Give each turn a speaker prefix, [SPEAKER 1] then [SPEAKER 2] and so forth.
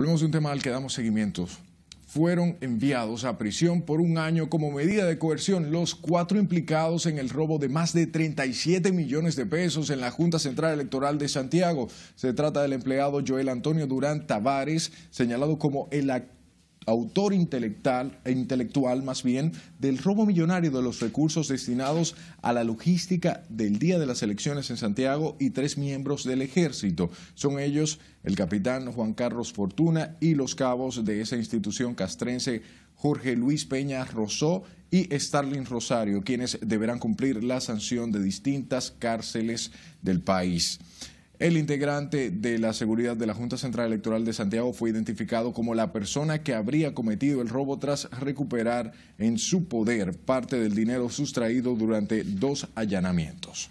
[SPEAKER 1] Hablemos de un tema al que damos seguimientos. Fueron enviados a prisión por un año como medida de coerción los cuatro implicados en el robo de más de 37 millones de pesos en la Junta Central Electoral de Santiago. Se trata del empleado Joel Antonio Durán Tavares, señalado como el actor autor intelectual, intelectual más bien del robo millonario de los recursos destinados a la logística del día de las elecciones en Santiago y tres miembros del ejército. Son ellos el capitán Juan Carlos Fortuna y los cabos de esa institución castrense Jorge Luis Peña Rosó y Starling Rosario, quienes deberán cumplir la sanción de distintas cárceles del país. El integrante de la seguridad de la Junta Central Electoral de Santiago fue identificado como la persona que habría cometido el robo tras recuperar en su poder parte del dinero sustraído durante dos allanamientos.